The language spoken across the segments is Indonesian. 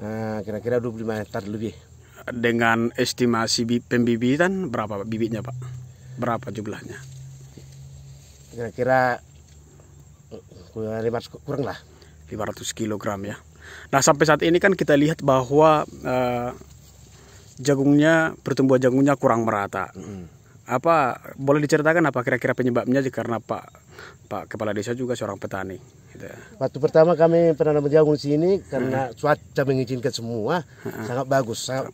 Eh, kira-kira 25 hektar lebih. Dengan estimasi pembibitan berapa bibitnya Pak? Berapa jumlahnya? Kira-kira eh, kurang lah. 500 kg ya. Nah sampai saat ini kan kita lihat bahwa eh, jagungnya pertumbuhan jagungnya kurang merata. Hmm. Apa boleh diceritakan apa kira-kira penyebabnya? Karena Pak Pak Kepala Desa juga seorang petani. Gitu. Ya. Waktu pertama kami pernah penanam jagung sini karena hmm. cuaca mengizinkan semua hmm. sangat bagus, sangat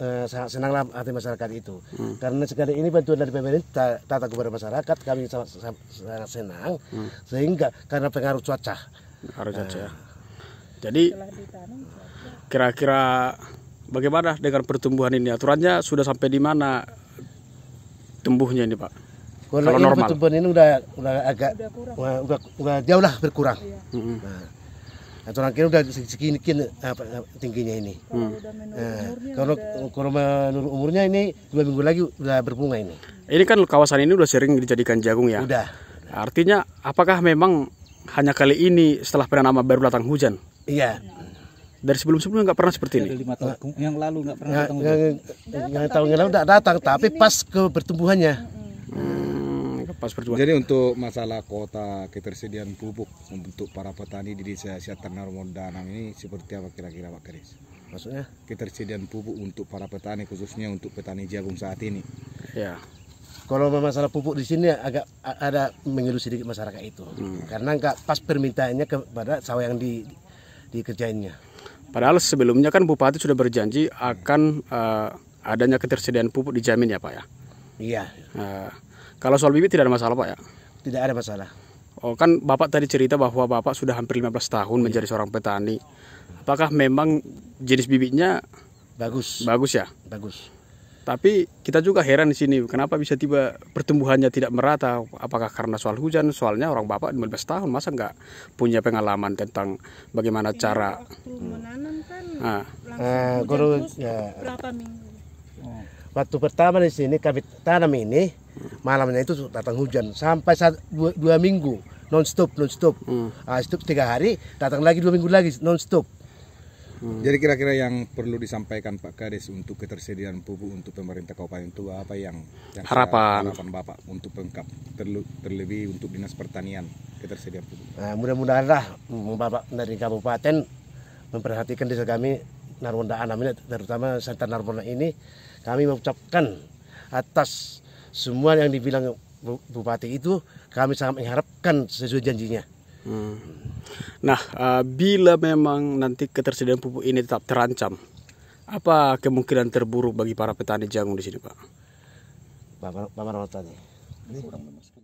eh, sangat senanglah hati masyarakat itu. Hmm. Karena sekali ini bantuan dari pemerintah tata kepada masyarakat kami sangat, sangat senang hmm. sehingga karena pengaruh cuaca. Pengaruh cuaca. Eh. Jadi kira-kira bagaimana dengan pertumbuhan ini? Aturannya sudah sampai di mana tumbuhnya ini, Pak? Kalau ini normal. pertumbuhan ini udah udah agak udah, udah, udah, jauh lah berkurang. Iya. Nah, nah nanti udah segini kin tingginya ini. Hmm. Nah, kalau kalau menurut umurnya ini dua minggu lagi udah berbunga ini. Ini kan kawasan ini udah sering dijadikan jagung ya. Udah. Artinya apakah memang hanya kali ini setelah penanaman baru datang hujan? Iya. Dari sebelum-sebelumnya nggak pernah seperti ini. Lima tahun yang lalu nggak pernah datang. yang tahun yang lalu nggak datang, tapi pas ke pertumbuhannya pas berdua. Jadi untuk masalah kota ketersediaan pupuk untuk para petani di desa Siatarnar Mondanang ini seperti apa kira-kira Pak Kris? Maksudnya? Ketersediaan pupuk untuk para petani khususnya untuk petani jagung saat ini. Ya. Kalau masalah pupuk di sini agak ada mengeluh sedikit masyarakat itu, hmm. karena nggak pas permintaannya kepada sawah yang di dikerjainnya. Padahal sebelumnya kan Bupati sudah berjanji akan uh, adanya ketersediaan pupuk dijamin ya Pak ya. Iya. Uh, kalau soal bibit tidak ada masalah Pak ya? Tidak ada masalah. Oh, kan Bapak tadi cerita bahwa Bapak sudah hampir 15 tahun iya. menjadi seorang petani. Apakah memang jenis bibitnya bagus? Bagus ya? Bagus. Tapi kita juga heran di sini, kenapa bisa tiba pertumbuhannya tidak merata? Apakah karena soal hujan? Soalnya orang Bapak 15 tahun, masa nggak punya pengalaman tentang bagaimana ya, cara? menanam kan nah. guru, ya. berapa minggu? Waktu pertama di sini kami tanam ini, malamnya itu datang hujan sampai saat dua, dua minggu nonstop nonstop hmm. uh, stop tiga hari datang lagi dua minggu lagi nonstop Hmm. Jadi kira-kira yang perlu disampaikan Pak Kades untuk ketersediaan pupuk untuk pemerintah kabupaten itu apa yang, yang harapan harapan Bapak untuk pengkap terlu, terlebih untuk dinas pertanian ketersediaan pupuk. uh, mudah-mudahan lah Bapak dari kabupaten memperhatikan desa kami Narwanda Anam terutama Santa Narwanda ini kami mengucapkan atas semua yang dibilang bupati itu kami sangat mengharapkan sesuai janjinya. Hmm. Nah, uh, bila memang nanti ketersediaan pupuk ini tetap terancam, apa kemungkinan terburuk bagi para petani jagung di sini, Pak? bapak Bapak, Ini kurang